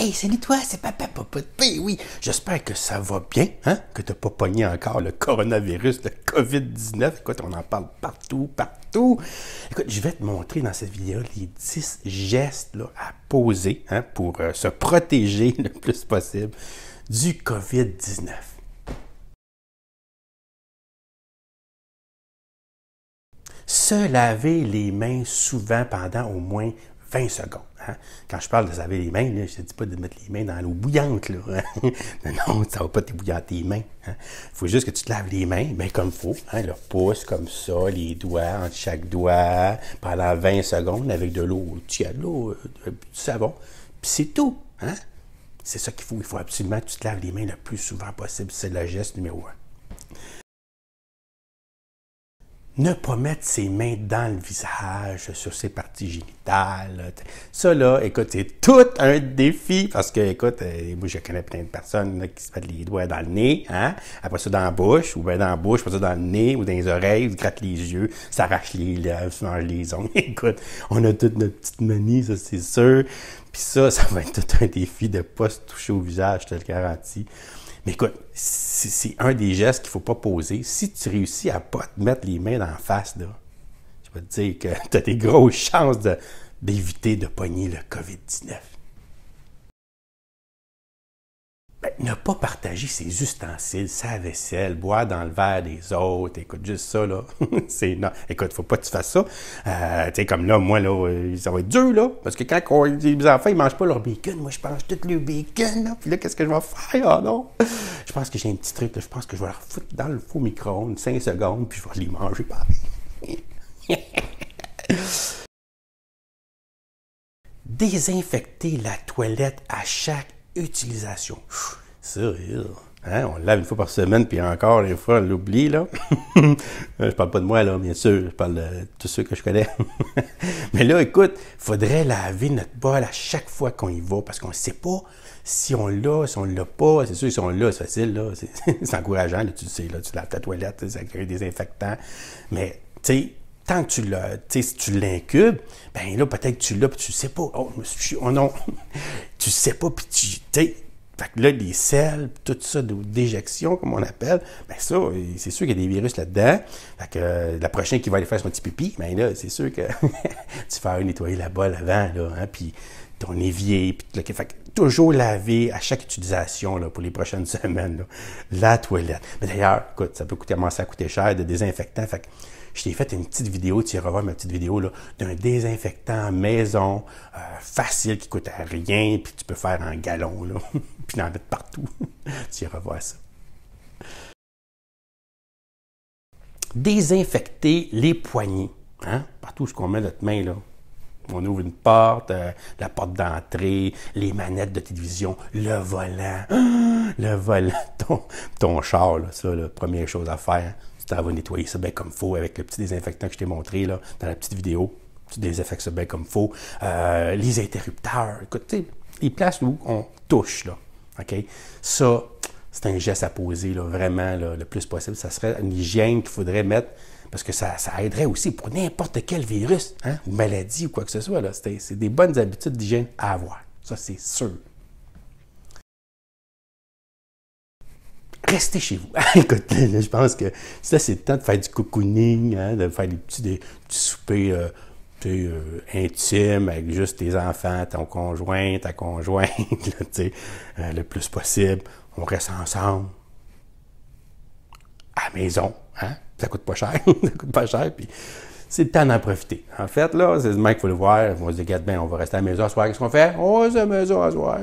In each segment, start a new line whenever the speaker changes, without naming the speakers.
Hey, salut toi, c'est Papa Popoté, ben oui. J'espère que ça va bien, hein? Que n'as pas pogné encore le coronavirus, de COVID-19. Écoute, on en parle partout, partout. Écoute, je vais te montrer dans cette vidéo les 10 gestes à poser hein, pour euh, se protéger le plus possible du COVID-19. Se laver les mains souvent pendant au moins 20 secondes. Hein. Quand je parle de laver les mains, je ne dis pas de mettre les mains dans l'eau bouillante. Hein. non, ça ne va pas t'ébouillanter tes mains. Il hein. faut juste que tu te laves les mains bien comme il faut. Hein? Le pouce comme ça, les doigts, entre chaque doigt, pendant 20 secondes avec de l'eau de l'eau, euh, du savon. Puis c'est tout. C'est ça qu'il faut. Il faut absolument que tu te laves les mains le plus souvent possible. C'est le geste numéro un ne pas mettre ses mains dans le visage, sur ses parties génitales. Ça, là, écoute, c'est tout un défi parce que, écoute, euh, moi, je connais plein de personnes qui se mettent les doigts dans le nez, hein, après ça dans la bouche, ou bien dans la bouche, après ça dans le nez, ou dans les oreilles, ou grattent les yeux, s'arrachent les lèvres, se les ongles. écoute, on a toute notre petite manie, ça, c'est sûr. Puis ça, ça va être tout un défi de ne pas se toucher au visage, je te le garantis. Mais écoute, c'est un des gestes qu'il ne faut pas poser. Si tu réussis à ne pas te mettre les mains dans la face, là, je vais te dire que tu as des grosses chances d'éviter de, de pogner le COVID-19. ne pas partager ses ustensiles, sa vaisselle, boire dans le verre des autres, écoute, juste ça, là, c'est non. Écoute, faut pas que tu fasses ça. Euh, tu sais, comme là, moi, là, euh, ça va être dur, là, parce que quand on, les enfants, ils mangent pas leur bacon, moi, je mange tout le bacon, puis là, qu'est-ce que je vais faire, ah, non? Je pense que j'ai un petit truc, je pense que je vais leur foutre dans le faux micro-ondes 5 secondes, puis je vais les manger pareil. Désinfecter la toilette à chaque utilisation. Hein, on le lave une fois par semaine, puis encore une fois, on l'oublie, là. Euh, je parle pas de moi, là, bien sûr. Je parle de tous ceux que je connais. Mais là, écoute, faudrait laver notre bol à chaque fois qu'on y va, parce qu'on ne sait pas si on l'a, si on l'a pas. C'est sûr, si on l'a, c'est facile, là. C'est encourageant, tu sais, là. Tu laves ta toilette, ça crée des infectants. Mais, tu sais, tant que tu l'as, si tu l'incubes, ben là, peut-être que tu l'as, puis tu sais pas. Oh, je oh non! tu sais pas, puis tu, fait que là, des selles, tout ça, d'éjection, comme on appelle, ben ça, c'est sûr qu'il y a des virus là-dedans. Fait que euh, la prochaine qui va aller faire son petit pipi, ben là, c'est sûr que tu vas nettoyer la balle avant, là, hein, puis ton évier, puis fait, toujours laver à chaque utilisation là, pour les prochaines semaines la toilette. Mais d'ailleurs, écoute, ça peut coûter, commencer à coûter cher de désinfectant. Fait je t'ai fait une petite vidéo, tu y revois ma petite vidéo d'un désinfectant maison euh, facile qui ne coûte à rien, puis tu peux faire en galon, là, puis en mettre partout. tu y revois ça. Désinfecter les poignets, hein? partout ce qu'on met notre main là. On ouvre une porte, euh, la porte d'entrée, les manettes de télévision, le volant. le volant, ton, char, là, ça, la première chose à faire, c'est t'en nettoyer ça bien comme faut avec le petit désinfectant que je t'ai montré là, dans la petite vidéo. Tu désinfectes ça bien comme faut. Euh, les interrupteurs, écoute, les places où on touche, là. OK? Ça, c'est un geste à poser vraiment le plus possible. Ça serait une hygiène qu'il faudrait mettre parce que ça, aiderait aussi pour n'importe quel virus hein, ou maladie ou quoi que ce soit. C'est des bonnes habitudes d'hygiène à avoir. Ça, c'est sûr. Restez chez vous. Écoutez, je pense que ça, c'est le temps de faire du cocooning, hein, de faire des petits, des, soupers euh, euh, intimes avec juste tes enfants, ton conjoint, ta conjointe, euh, le plus possible on reste ensemble à la maison. Hein? Ça coûte pas cher, ça coûte pas cher, puis c'est le temps d'en profiter. En fait, là, c'est le mec qu'il faut le voir. On se dit, bien, on va rester à la maison à soir. Qu'est-ce qu'on fait? On va à la maison à soir.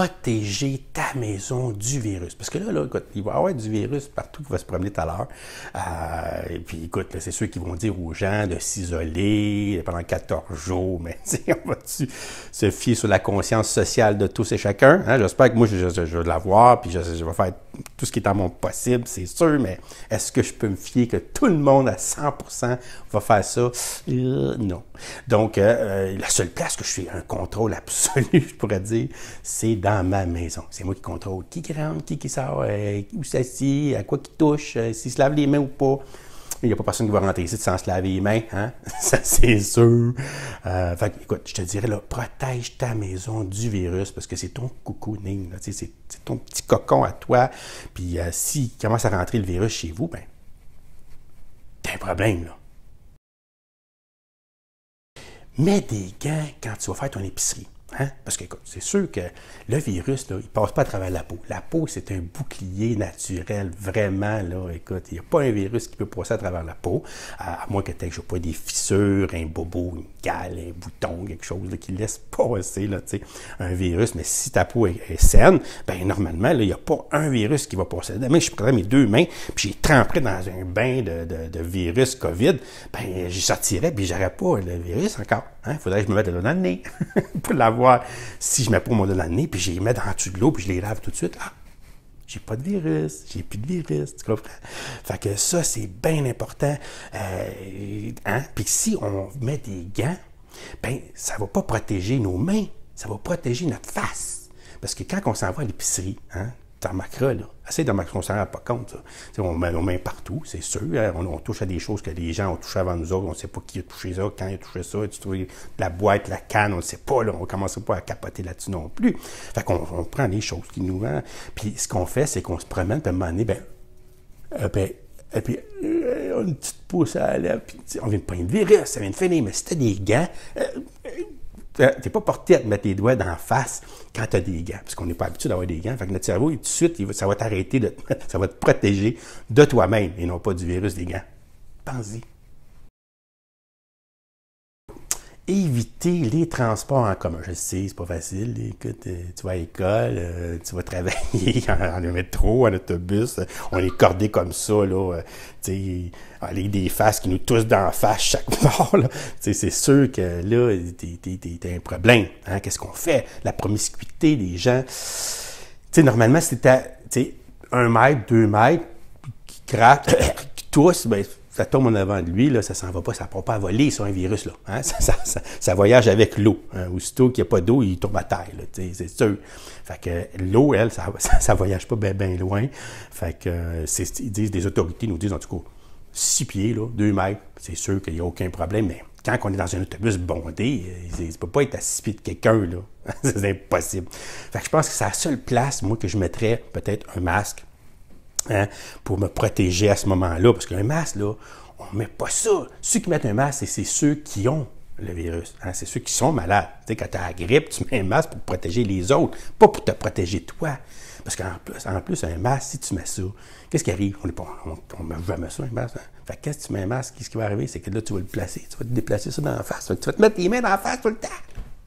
protéger ta maison du virus. Parce que là, là écoute, il va y avoir du virus partout qui va se promener tout à l'heure. Euh, et puis, écoute, c'est ceux qui vont dire aux gens de s'isoler pendant 14 jours, mais on va-tu se fier sur la conscience sociale de tous et chacun? Hein? J'espère que moi, je, vais l'avoir, puis je, vais faire tout ce qui est en mon possible, c'est sûr, mais est-ce que je peux me fier que tout le monde à 100% va faire ça? Euh, non. Donc, euh, la seule place que je suis un contrôle absolu, je pourrais dire, c'est dans ma maison. C'est moi qui contrôle qui qui rentre, qui qui sort, où euh, où s'assit, à quoi qui touche, euh, s'il se lave les mains ou pas. Il n'y a pas personne qui va rentrer ici sans se laver les mains, hein? Ça, c'est sûr. Euh, fait, écoute, je te dirais, là, protège ta maison du virus parce que c'est ton cocooning, c'est ton petit cocon à toi. Puis euh, s'il commence à rentrer le virus chez vous, ben, t'as un problème, là. Mets des gants quand tu vas faire ton épicerie. Hein? Parce que c'est sûr que le virus, il ne passe pas à travers la peau. La peau, c'est un bouclier naturel, vraiment. Là, écoute, il n'y a pas un virus qui peut passer à travers la peau, à, moins que je pas des fissures, un bobo, une cale, un bouton, quelque chose qui laisse passer un virus. Mais si ta peau est, saine, ben normalement, il n'y a pas un virus qui va passer. Demain, je prendrais mes deux mains, puis j'ai trempé dans un bain de, virus COVID, ben j'y sortirais, puis n'aurais pas le virus encore. Il hein? faudrait que je me mette le dans le nez pour l'avoir si je mets pas mon de de puis je les mets dans le dessus de l'eau, puis je les lave tout de suite. Ah, j'ai pas de virus, j'ai plus de virus, tu comprends? Fait que ça, c'est bien important. Euh, hein? Puis si on met des gants, ben ça va pas protéger nos mains, ça va protéger notre face. Parce que quand on s'en va à l'épicerie, hein, t'en remarqueras, là. Assez de remarquer. on s'en rend pas compte, ça. On met nos mains partout, c'est sûr. Hein. On, touche à des choses que les gens ont touché avant nous autres. On ne sait pas qui a touché ça, quand il a touché ça. Tu trouves la boîte, la canne, on ne sait pas, là. On ne commence pas à capoter là-dessus non plus. Fait qu'on prend les choses qui nous vendent, Puis ce qu'on fait, c'est qu'on se promène, puis à un moment donné, ben, et euh, ben, euh, puis, euh, une petite pousse à puis on vient de prendre le virus, ça vient de finir, mais c'était des gants. Tu n'es pas porté à te mettre les doigts d'en face quand tu as des gants, parce qu'on n'est pas habitué d'avoir des gants. Fait que notre cerveau, tout de suite, ça va t'arrêter, ça va te protéger de toi-même et non pas du virus des gants. Pense-y. éviter les transports en commun. Je sais, c'est pas facile. Écoute, euh, tu vas à l'école, euh, tu vas travailler en, métro, en autobus. On est cordé comme ça, là. Euh, tu sais, des faces qui nous toussent d'en face chaque sais, c'est sûr que là, t'es un problème. Hein. Qu'est-ce qu'on fait? La promiscuité des gens. Tu sais, normalement, c'était, un mètre, deux mètres, qui craquent, qui toussent. Ben, ça tombe en avant de lui, là, ça s'en va pas, ça ne prend pas à voler sur un virus. Là, hein. ça, voyage avec l'eau. Hein. Aussitôt qu'il n'y a pas d'eau, il tombe à terre, c'est sûr. Fait que l'eau, elle, ça ne voyage pas bien ben loin. Fait que euh, disent, les autorités nous disent en tout cas, six pieds, deux mètres, c'est sûr qu'il n'y a aucun problème, mais quand on est dans un autobus bondé, il euh, ne peut pas être à six pieds de quelqu'un, là. c'est impossible. Fait que je pense que c'est la seule place, moi, que je mettrais peut-être un masque, Hein, pour me protéger à ce moment-là. Parce qu'un masque, là, on ne met pas ça. Ceux qui mettent un masque, c'est ceux qui ont le virus. Hein. c'est ceux qui sont malades. Tu sais, quand tu as la grippe, tu mets un masque pour protéger les autres, pas pour te protéger toi. Parce qu'en plus, en plus, un masque, si tu mets ça, qu'est-ce qui arrive? On ne on, on met jamais ça, un masque. Hein. Fait qu'est-ce que tu mets un masque, qu'est-ce qui va arriver? C'est que là, tu vas le placer. Tu vas te déplacer ça dans la face. Tu vas te mettre les mains dans la face tout le temps.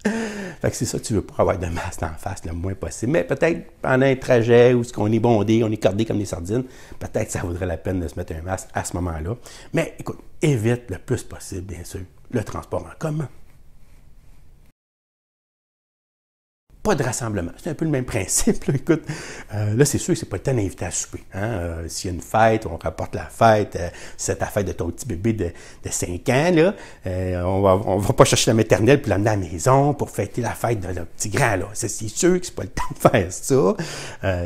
fait que c'est ça que tu veux pour avoir de masse en face le moins possible. Mais peut-être pendant un trajet où ce qu'on est bondé, on est cordé comme des sardines, peut-être ça vaudrait la peine de se mettre un masque à ce moment-là. Mais écoute, évite le plus possible, bien sûr, le transport en commun. pas de rassemblement. C'est un peu le même principe. Là. Écoute, euh, là, c'est sûr que c'est pas le temps d'inviter à souper. Hein. Euh, s'il y a une fête, on rapporte la fête. cette euh, c'est la fête de ton petit bébé de, de 5 ans. Là. on va, on va pas chercher la maternelle puis l'amener à la maison pour fêter la fête de notre petit grand. Là. C'est, sûr que c'est pas le temps de faire ça.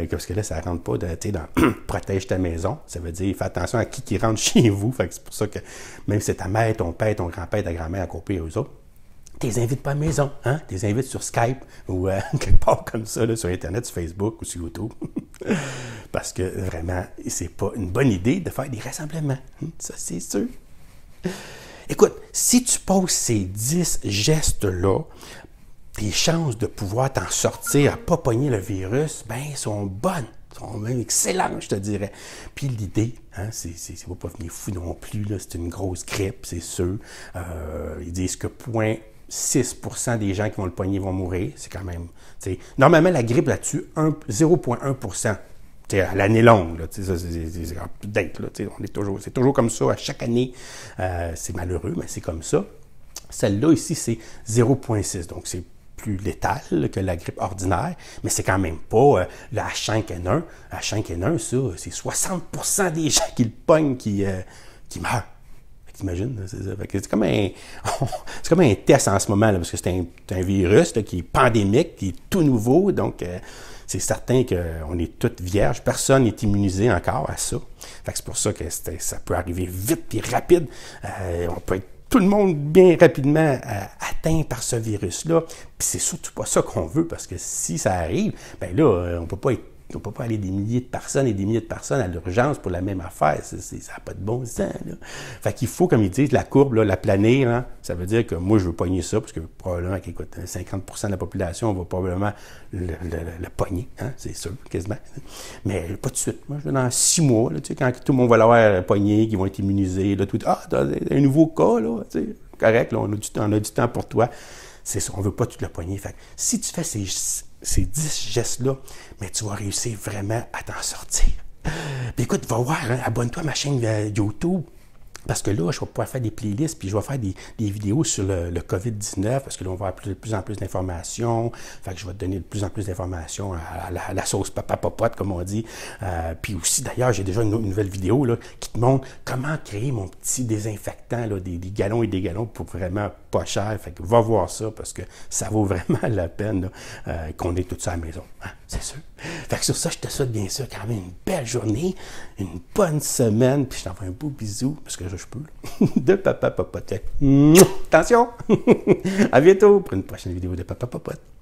parce que là, ça rentre pas dans protège ta maison. Ça veut dire fais attention à qui qui rentre chez vous. Fait c'est pour ça que même si c'est ta mère, ton père, ton grand-père, ta grand-mère à couper aux autres les invites pas à la maison, hein? T'es invites sur Skype ou euh, quelque part comme ça, sur Internet, sur Facebook ou sur YouTube. Parce que vraiment, c'est pas une bonne idée de faire des rassemblements. Hum, ça, c'est sûr. Écoute, si tu poses ces dix gestes-là, tes chances de pouvoir t'en sortir, à pas pogner le virus, ben, sont bonnes sont même excellentes je te dirais. Puis l'idée, hein, c'est pas venir fou non plus, c'est une grosse grippe, c'est sûr. Euh, ils disent que point 6 des gens qui vont le pogner vont mourir. C'est quand même. Normalement, la grippe là-dessus, 0,1 à l'année longue, c'est on est toujours, c'est toujours comme ça à chaque année. Euh, c'est malheureux, mais c'est comme ça. Celle-là ici, c'est 0,6, donc c'est plus létal que la grippe ordinaire, mais c'est quand même pas euh, le H5N1. H5N1, c'est 60% des gens qui le pognent qui euh, meurent. T'imagines? C'est comme, un, test en ce moment, parce que c'est un, virus qui est pandémique, qui est tout nouveau. Donc, euh, c'est certain qu'on est toutes vierges. Personne n'est immunisé encore à ça. c'est pour ça que ça peut arriver vite et rapide. Euh, on peut être tout le monde bien rapidement euh, atteint par ce virus-là. Puis c'est surtout pas ça qu'on veut, parce que si ça arrive, ben là, on peut pas être on ne peut pas aller des milliers de personnes et des milliers de personnes à l'urgence pour la même affaire. ça n'a pas de bon sens. Là. Fait qu'il faut, comme ils disent, la courbe, la planer. ça veut dire que moi, je veux pogner ça, parce que probablement 50 de la population va probablement le, pogner. Hein, c'est sûr, quasiment. Mais pas tout de suite. Moi, je veux dans six mois, tu quand tout le monde va l'avoir pogné, qu'ils vont être immunisés, là, tout, ah, un nouveau cas, là, correct, on, a du, temps pour toi c'est ça, on ne veut pas tout le pogner. Fait si tu fais ces, ces dix gestes-là, mais tu vas réussir vraiment à t'en sortir. écoute, va voir, hein, abonne-toi à ma chaîne euh, YouTube, parce que là, je vais pouvoir faire des playlists, puis je vais faire des, vidéos sur le, COVID-19, parce que là, on va avoir de plus en plus d'informations. Fait que je vais te donner de plus en plus d'informations à, la sauce papa popote, comme on dit. Euh, puis aussi, d'ailleurs, j'ai déjà une, nouvelle vidéo là, qui te montre comment créer mon petit désinfectant, des, galons et des galons pour vraiment pas cher. Fait que va voir ça, parce que ça vaut vraiment la peine euh, qu'on ait tout ça à la maison. Hein, c'est sûr. Fait que sur ça, je te souhaite bien sûr quand même une belle journée, une bonne semaine, puis je t'envoie un beau bisou, parce que je de Papa Popote. Attention! à bientôt pour une prochaine vidéo de Papa Popote.